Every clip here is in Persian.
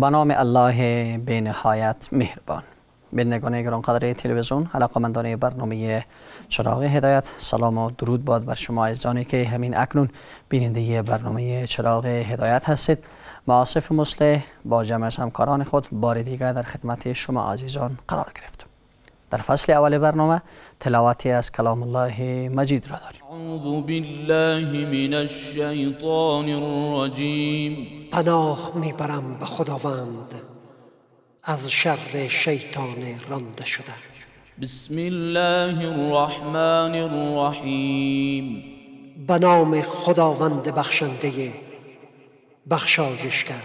به نام الله به نهایت مهربان بینندگان گرانقدر تلویزیون علاقمندان برنامه چراغ هدایت سلام و درود باد بر شما عزیزانی که همین اکنون بیننده برنامه چراغ هدایت هستید معاصف مسلح با جمع همکاران خود بار دیگر در خدمت شما عزیزان قرار گرفتم در فصل اول برنامه تلاواتی از کلام الله مجید را داریم اعوذ بالله من الشیطان الرجیم پناه میبرم به خداوند از شر شیطان رانده شده بسم الله الرحمن الرحیم به نام خداوند بخشنده بخشایشگر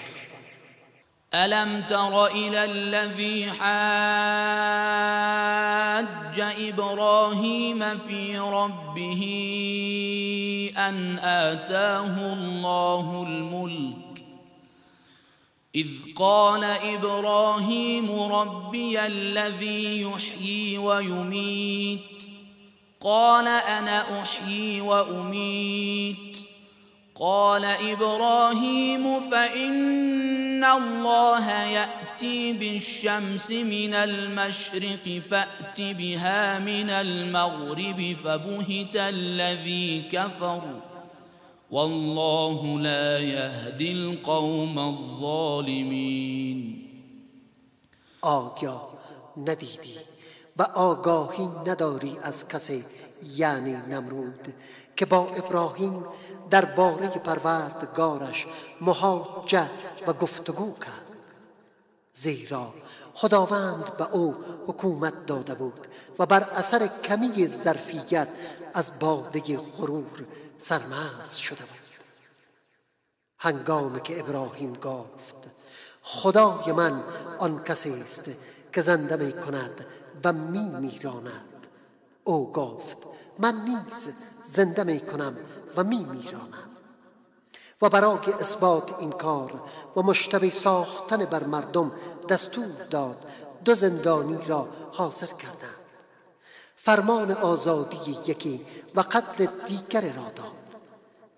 ألم تر إلى الذي حج ابراهيم في ربه ان اتاه الله الملك اذ قال ابراهيم ربي الذي يحيي ويميت قال انا احيي واميت قال ابراهيم فان إن الله يأتي بالشمس من المشرق فأت بها من المغرب فبهت الذي كفر والله لا يهدي القوم الظالمين آگاه ندیدی و آگاهی نداری از کسی یعنی نمرود که با ابراهیم در باره پروردگارش محاجه و گفتگو کرد زیرا خداوند به او حکومت داده بود و بر اثر کمی ظرفیت از باده غرور سرمز شده بود هنگام که ابراهیم گفت خدای من آن کسی است که زنده می کند و می میراند او گفت من نیز زنده می کنم و می میرانم و برای اثبات این کار و مشتبه ساختن بر مردم دستور داد دو زندانی را حاضر کردند فرمان آزادی یکی و قتل دیگر را داد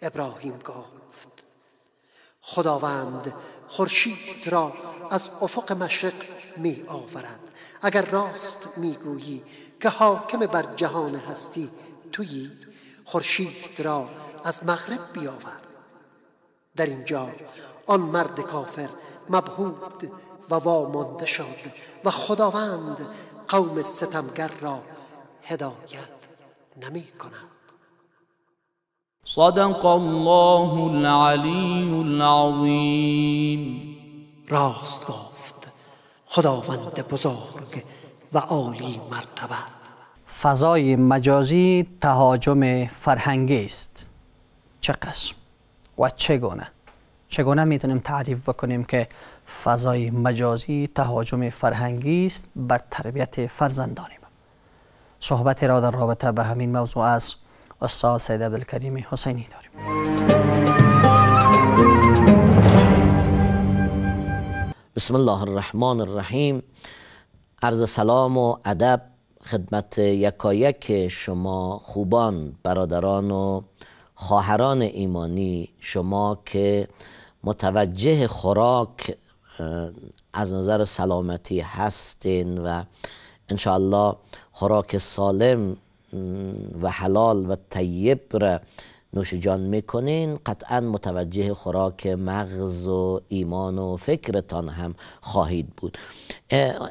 ابراهیم گفت خداوند خورشید را از افق مشرق می آورد اگر راست می گویی که حاکم بر جهان هستی تویی خورشید را از مغرب بیاورد در اینجا آن مرد کافر مبهود و وامانده شد و خداوند قوم ستمگر را هدایت نمی کند صدق الله العلی العظیم راست گفت خداوند بزرگ و عالی مرتبه فضای مجازی تهاجم فرهنگی است چه قسم و چگونه چگونه میتونیم تعریف بکنیم که فضای مجازی تهاجم فرهنگی است بر تربیت فرزندانیم صحبت را در رابطه به همین موضوع از استاد سید عبدالکریم حسینی داریم بسم الله الرحمن الرحیم عرض سلام و ادب خدمت یکایک شما خوبان برادران و خواهران ایمانی شما که متوجه خوراک از نظر سلامتی هستین و انشاءالله خوراک سالم و حلال و طیب را نوش جان میکنین قطعا متوجه خوراک مغز و ایمان و فکرتان هم خواهید بود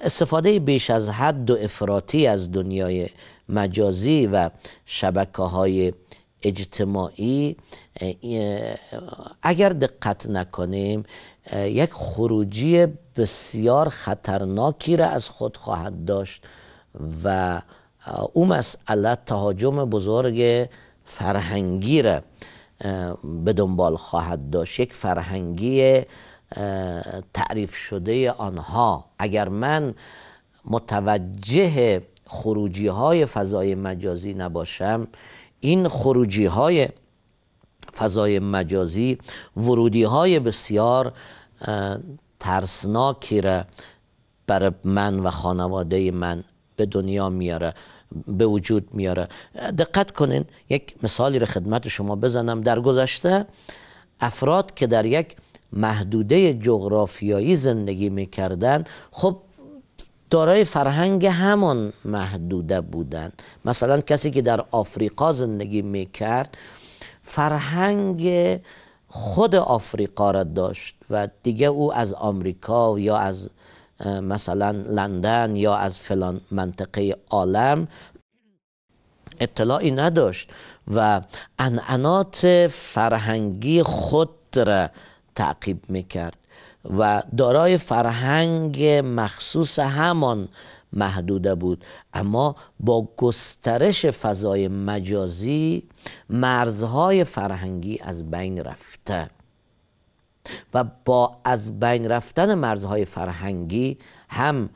استفاده بیش از حد و افراطی از دنیای مجازی و شبکه های اجتماعی اگر دقت نکنیم یک خروجی بسیار خطرناکی را از خود خواهد داشت و او مسئله تهاجم بزرگ فرهنگی را به دنبال خواهد داشت یک فرهنگی تعریف شده آنها اگر من متوجه خروجی های فضای مجازی نباشم این خروجی های فضای مجازی ورودی های بسیار ترسناکی را بر من و خانواده من به دنیا میاره به وجود میاره دقت کنین یک مثالی رو خدمت شما بزنم در گذشته افراد که در یک محدوده جغرافیایی زندگی میکردن خب دارای فرهنگ همان محدوده بودند مثلا کسی که در آفریقا زندگی میکرد فرهنگ خود آفریقا را داشت و دیگه او از آمریکا یا از مثلا لندن یا از فلان منطقه عالم اطلاعی نداشت و انعنات فرهنگی خود را تعقیب میکرد و دارای فرهنگ مخصوص همان محدوده بود اما با گسترش فضای مجازی مرزهای فرهنگی از بین رفته و با از بین رفتن مرزهای فرهنگی هم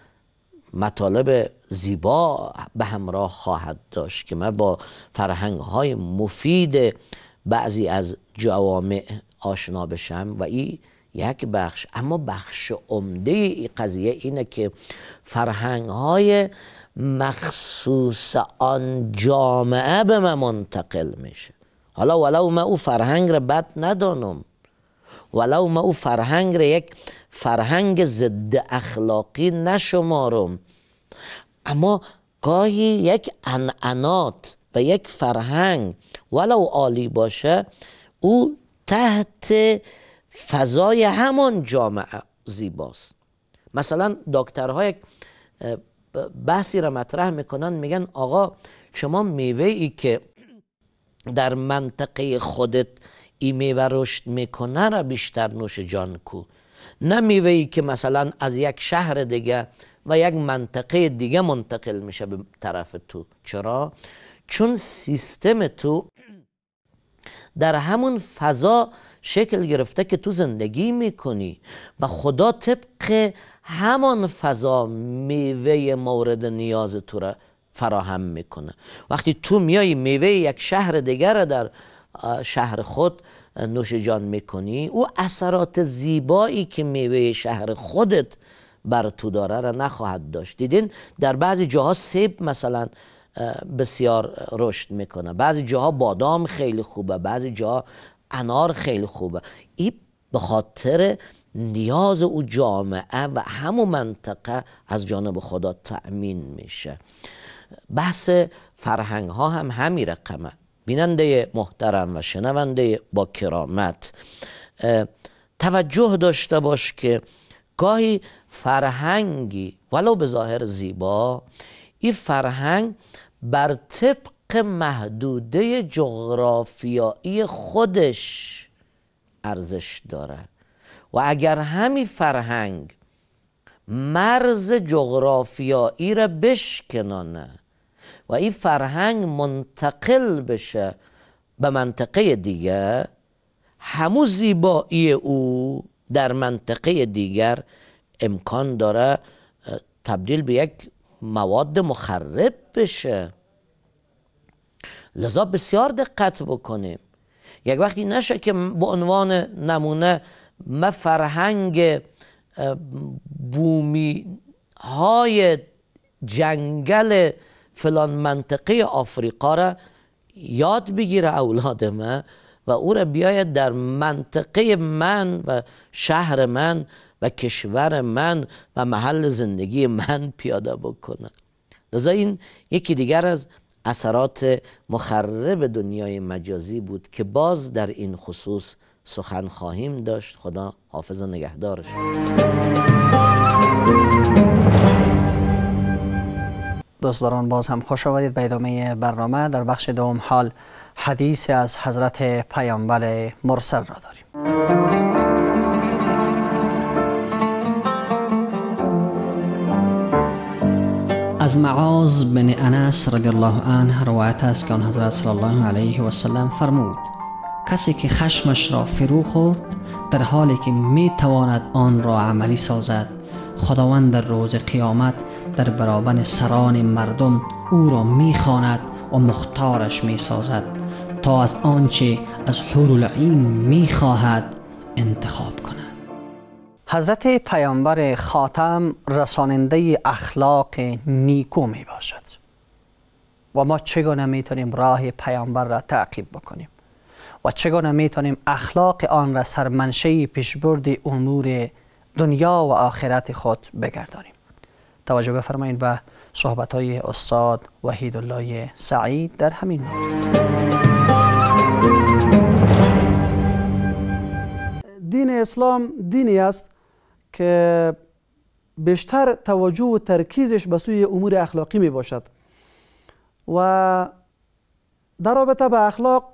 مطالب زیبا به همراه خواهد داشت که من با فرهنگ های مفید بعضی از جوامع آشنا بشم و این یک بخش اما بخش عمده ای قضیه اینه که فرهنگ های مخصوص آن جامعه به من منتقل میشه حالا ولو من او فرهنگ را بد ندانم ولو ما او فرهنگ را یک فرهنگ ضد اخلاقی نشمارم اما گاهی یک انعنات و یک فرهنگ ولو عالی باشه او تحت فضای همان جامعه زیباست مثلا دکترها یک بحثی را مطرح میکنن میگن آقا شما میوه ای که در منطقه خودت ای میوه رشد میکنه را بیشتر نوش جان کو نه میوه ای که مثلا از یک شهر دیگه و یک منطقه دیگه منتقل میشه به طرف تو چرا؟ چون سیستم تو در همون فضا شکل گرفته که تو زندگی میکنی و خدا طبق همان فضا میوه مورد نیاز تو را فراهم میکنه وقتی تو میای میوه یک شهر دیگر را در شهر خود نوش جان میکنی او اثرات زیبایی که میوه شهر خودت بر تو داره را نخواهد داشت دیدین در بعضی جاها سیب مثلا بسیار رشد میکنه بعضی جاها بادام خیلی خوبه بعضی جاها انار خیلی خوبه این به خاطر نیاز او جامعه و همون منطقه از جانب خدا تأمین میشه بحث فرهنگ ها هم همین رقمه بیننده محترم و شنونده با کرامت توجه داشته باش که گاهی فرهنگی ولو به ظاهر زیبا این فرهنگ بر طبق محدوده جغرافیایی خودش ارزش داره و اگر همین فرهنگ مرز جغرافیایی را بشکنانه و این فرهنگ منتقل بشه به منطقه دیگر همو زیبایی او در منطقه دیگر امکان داره تبدیل به یک مواد مخرب بشه لذا بسیار دقت بکنیم یک وقتی نشه که به عنوان نمونه ما فرهنگ بومی های جنگل فلان منطقه آفریقا را یاد بگیره اولاد و او را بیاید در منطقه من و شهر من و کشور من و محل زندگی من پیاده بکنه لذا این یکی دیگر از اثرات مخرب دنیای مجازی بود که باز در این خصوص سخن خواهیم داشت خدا حافظ نگهدارش دوستداران باز هم خوش آمدید به ادامه برنامه در بخش دوم حال حدیث از حضرت پیامبر مرسل را داریم از معاذ بن انس رضی الله عنه روایت است که آن حضرت صلی الله علیه و سلم فرمود کسی که خشمش را فرو خورد در حالی که می تواند آن را عملی سازد خداوند در روز قیامت در برابر سران مردم او را میخواند و مختارش سازد تا از آنچه از حور العین میخواهد انتخاب کند حضرت پیامبر خاتم رساننده اخلاق نیکو می باشد و ما چگونه میتونیم راه پیامبر را تعقیب بکنیم و چگونه میتونیم اخلاق آن را سرمنشه پیشبرد امور دنیا و آخرت خود بگردانیم توجه بفرمایید و صحبت های استاد وحید الله سعید در همین مورد دین اسلام دینی است که بیشتر توجه و ترکیزش به سوی امور اخلاقی می باشد و در رابطه به اخلاق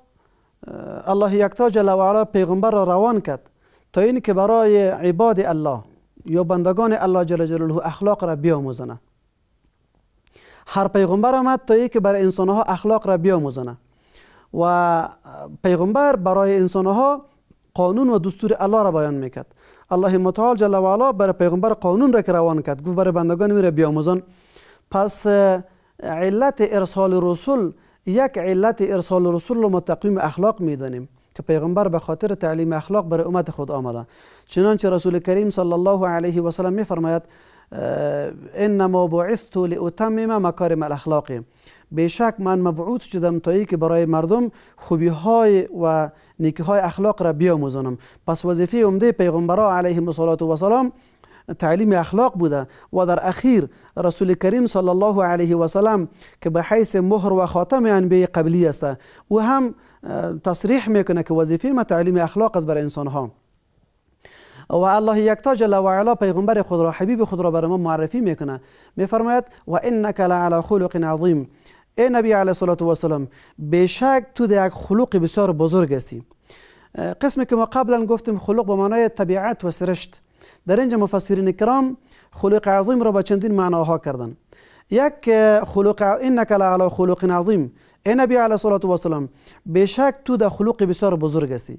الله یکتا جل و علا پیغمبر را روان کرد تا این که برای عباد الله یا بندگان الله جل جلاله اخلاق را بیاموزانه هر پیغمبر آمد تا که برای انسانها اخلاق را بیاموزانه و پیغمبر برای انسانها قانون و دستور الله را بیان میکرد الله متعال جل و علا برای پیغمبر قانون را که روان کرد گفت برای بندگان میره بیاموزان پس علت ارسال رسول یک علت ارسال رسول رو تقویم اخلاق میدانیم که پیغمبر به خاطر تعلیم اخلاق برای امت خود آمده چنانچه رسول کریم صلی الله علیه و سلم میفرماید انما بعثت لاتمم مکارم الاخلاق بیشک من مبعوث شدم تا که برای مردم خوبی های و نیکی های اخلاق را بیاموزانم پس وظیفه عمده پیغمبر علیه الصلاه و سلام تعلیم اخلاق بوده و در اخیر رسول کریم صلی الله علیه و سلام که به حیث مهر و خاتم انبیاء قبلی است او هم تصریح میکنه که وظیفه ما تعلیم اخلاق است برای انسان ها و الله یکتا جل و پیغمبر خود را حبیب خود را برای ما معرفی میکنه میفرماید و انک لعلی خلق عظیم ای نبی علیه صلوات و سلام بشک تو در یک خلق بسیار بزرگ هستی قسمی که ما قبلا گفتیم خلق به معنای طبیعت و سرشت در اینجا مفسرین کرام خلق عظیم را با چندین معناها کردن یک خلق انک لعلی خلق عظیم ای نبی علیه صلات و بشک تو در خلوق بسیار بزرگ هستی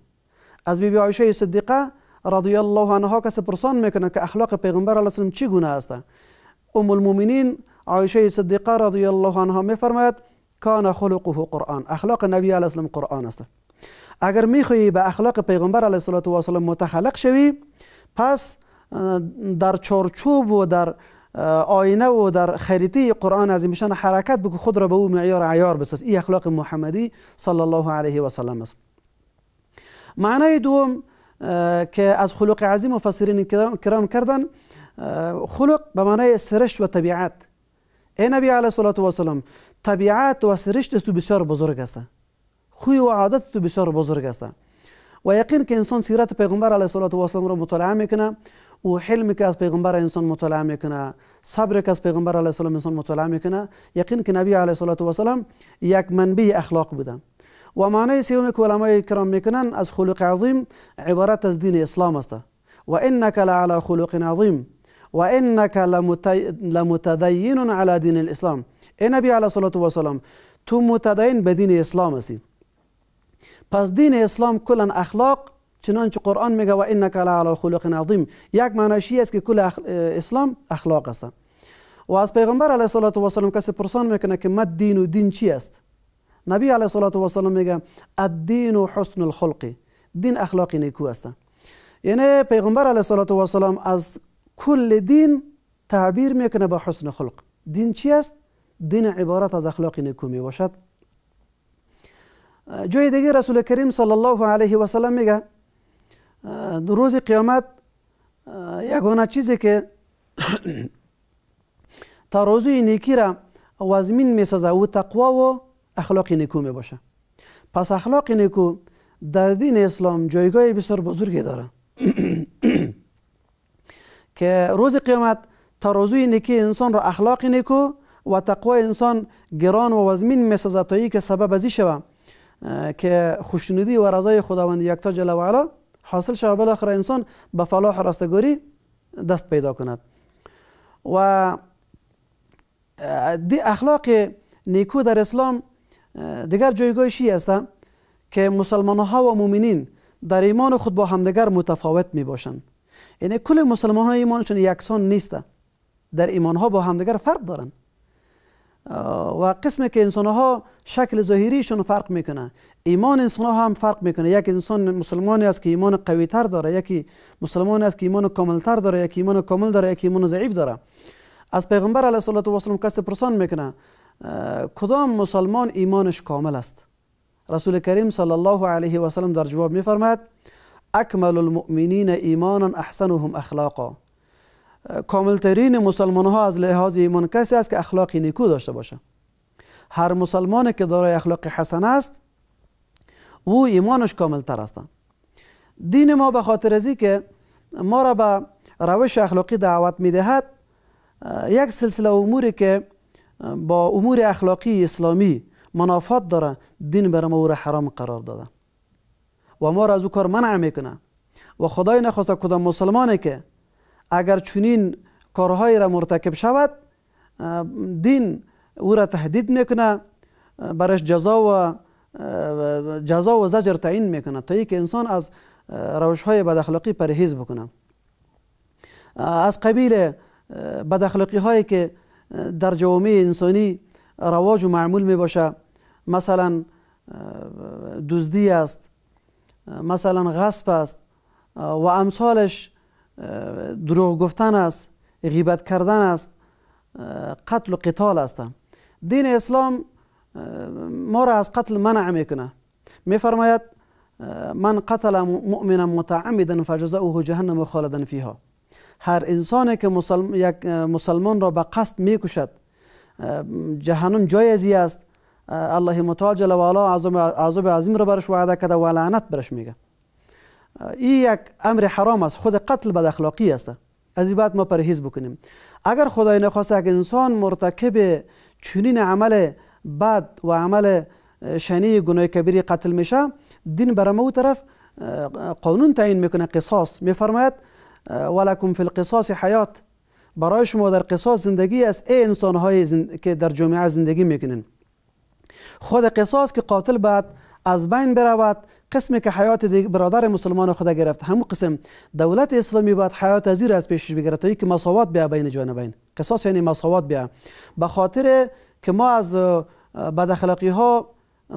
از بیبی عایشه صدیقه رضی الله عنها کس پرسان میکنه که اخلاق پیغمبر علیه السلام چی گونه است ام المؤمنین عایشه صدیقه رضی الله عنها میفرماید کان خلقه قرآن اخلاق نبی علیه قرآن است اگر میخوای به اخلاق پیغمبر علیه متخلق شوی پس در چارچوب و در آینه و در خریطه قرآن از حرکت بکو خود را به او معیار عیار بساز این اخلاق محمدی صلی الله علیه و سلم است معنای دوم که از خلق عظیم و مفسرین کرام کردن خلق به معنای سرشت و طبیعت ای نبی علیه علیه و طبیعت و سرشت تو بسیار بزرگ است خوی و عادت تو بسیار بزرگ است و یقین که انسان سیرت پیغمبر علیه علیه و را مطالعه میکنه او حلمی که از پیغمبر انسان مطالعه میکنه صبر که از پیغمبر علیه السلام انسان مطالعه میکنه یقین که نبی علیه السلام یک منبع اخلاق بوده و معنی سوم که علمای کرام میکنن از خلق عظیم عبارت از دین اسلام است و انک لعلی خلق عظیم و انک لمتدین علی دین الاسلام ای نبی علیه السلام تو متدین به دین اسلام هستی پس دین اسلام کلا اخلاق چنانچه قرآن میگه و انک لعلی خلق عظیم یک معنیشی است که کل اسلام اخلاق است و از پیغمبر علیه الصلاه و السلام کسی پرسان میکنه که مد دین و دین چی است نبی علیه الصلاه و السلام میگه الدین و حسن الخلق دین اخلاق نیکو است یعنی پیغمبر علیه الصلاه و السلام از کل دین تعبیر میکنه به حسن خلق دین چی است دین عبارت از اخلاق نیکو میباشد جای دیگه رسول کریم صلی الله علیه و سلم میگه در روز قیامت یگانه چیزی که ترازوی نیکی را وزمین سازه و تقوا و اخلاق نیکو باشه پس اخلاق نیکو در دین اسلام جایگاه بسیار بزرگی داره که روز قیامت ترازوی نیکی انسان را اخلاق نیکو و تقوا انسان گران و وزمین سازه تا که سبب ازی شوه که خوشنودی و رضای خداوند یکتا جل و علا حاصل شود بالاخره انسان به فلاح راستگاری دست پیدا کند و دی اخلاق نیکو در اسلام دیگر جایگاه شی است که مسلمان ها و مؤمنین در ایمان خود با همدیگر متفاوت می باشند یعنی کل مسلمان ها ایمانشون یکسان نیست در ایمان ها با همدیگر فرق دارند و قسمی که انسان شکل ظاهریشون فرق میکنه ایمان انسان هم فرق میکنه یک انسان مسلمانی است که ایمان قوی تر داره یکی مسلمانی است که ایمان کامل تر داره یکی ایمان کامل داره یکی ایمان ضعیف داره از پیغمبر علیه الصلاه و السلام کسی پرسان میکنه کدام مسلمان ایمانش کامل است رسول کریم صلی الله علیه و سلم در جواب میفرماید اکمل المؤمنین ایمانا احسنهم اخلاقا کاملترین مسلمان ها از لحاظ ایمان کسی است که اخلاق نیکو داشته باشه هر مسلمان که دارای اخلاق حسن است او ایمانش کاملتر است دین ما به خاطر ازی که ما را به روش اخلاقی دعوت میدهد یک سلسله اموری که با امور اخلاقی اسلامی منافات داره دین بر ما او را حرام قرار داده و ما را از او کار منع میکنه و خدای نخواسته کدام مسلمانه که اگر چنین کارهایی را مرتکب شود دین او را تهدید میکنه برش جزا و جزا و زجر تعیین میکنه تا اینکه انسان از روش های بداخلاقی پرهیز بکنه از قبیل بداخلاقی هایی که در جوامع انسانی رواج و معمول می باشه مثلا دزدی است مثلا غصب است و امثالش دروغ گفتن است غیبت کردن است قتل و قتال است دین اسلام ما را از قتل منع میکنه میفرماید من قتل مؤمنا متعمدا فجزاؤه جهنم خالدا فیها هر انسانی که مسلم، یک مسلمان را به قصد میکشد جهنم جای از است الله متعال جل و علا عذاب عظیم را برش وعده کرده و لعنت برش میگه این یک امر حرام است خود قتل بد اخلاقی است از این بعد ما پرهیز بکنیم اگر خدای نخواسته اگر انسان مرتکب چنین عمل بد و عمل شنی گناه کبیری قتل میشه دین بر او طرف قانون تعیین میکنه قصاص میفرماید ولکم فی القصاص حیات برای شما در قصاص زندگی است ای انسان هایی که در جامعه زندگی میکنن خود قصاص که قاتل بعد از بین برود قسمی که حیات برادر مسلمان خدا گرفت همون قسم دولت اسلامی باید حیات ازیر از پیش بگیرد تا که مساوات بیا بین جانبین قصاص یعنی مساوات بیا به خاطر که ما از بداخلاقی ها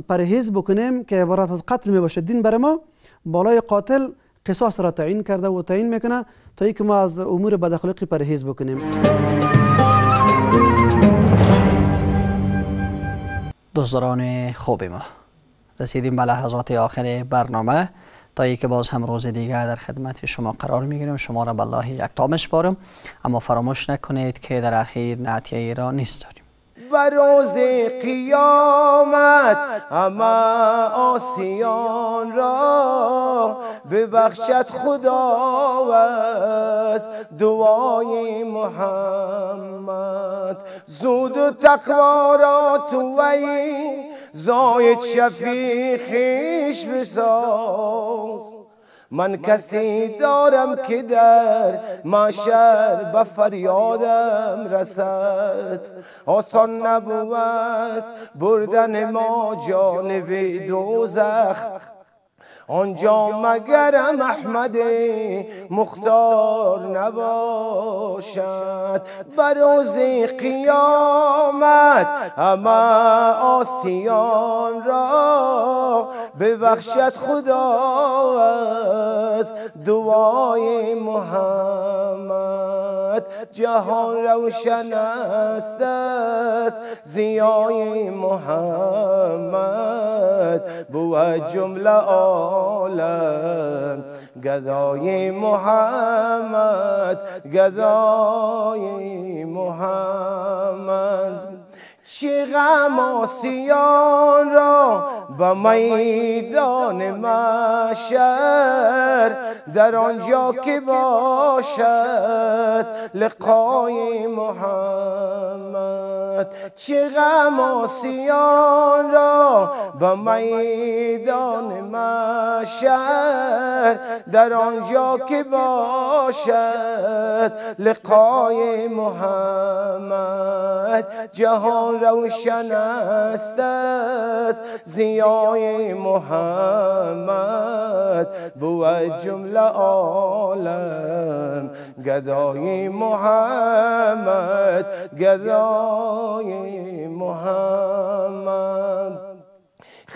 پرهیز بکنیم که عبارت از قتل می باشد دین بر ما بالای قاتل قصاص را تعیین کرده و تعیین میکنه تا که ما از امور بدخلقی پرهیز بکنیم دوستداران خوب ما رسیدیم به لحظات آخر برنامه تا که باز هم روز دیگر در خدمت شما قرار میگیریم شما را به الله یکتا بارم اما فراموش نکنید که در اخیر نعتیه را نیست داریم و روز قیامت اما آسیان را ببخشد خدا و دعای محمد زود و تقوا را تو وی زاید شفیخش بساز من کسی دارم که در معشر به فریادم رسد آسان نبود بردن ما جانب دوزخ آنجا مگرم احمد مختار نباشد روز قیامت اما آسیان را ببخشد خدا از دعای محمد جهان روشن است زیای محمد بود جمله آن عالم محمد گدای محمد شیغم آسیان را و میدان مشر در آنجا که باشد لقای محمد شیغم آسیان را و میدان مشر در آنجا که باشد لقای محمد جهان روشن است زیای محمد بود جمله عالم گدای محمد گدای محمد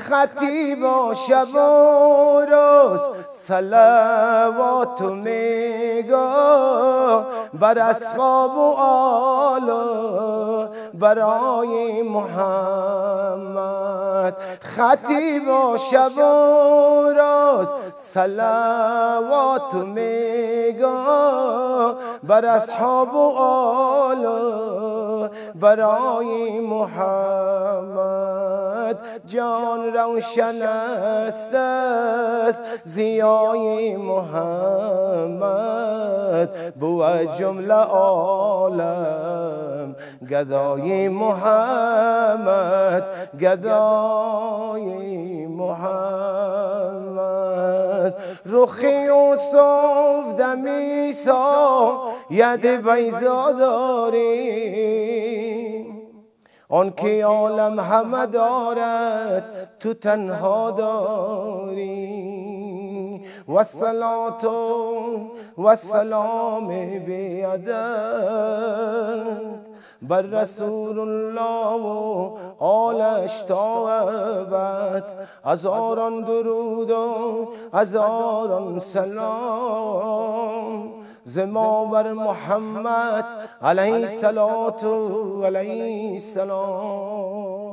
خطیب و شب و روز سلوات میگو بر اصحاب و آل برای محمد خطیب و شب و روز سلوات میگو بر اصحاب و آل برای محمد جان روشن است زیای محمد بو جمله عالم گدای محمد گدای محمد رخ یوسف دمیسا ید بیزا داری آن که عالم همه دارد تو تنها داری و صلات و سلام بر رسول الله و آلش تا از آران درود و آران سلام زماور محمد علیه و علیه سلام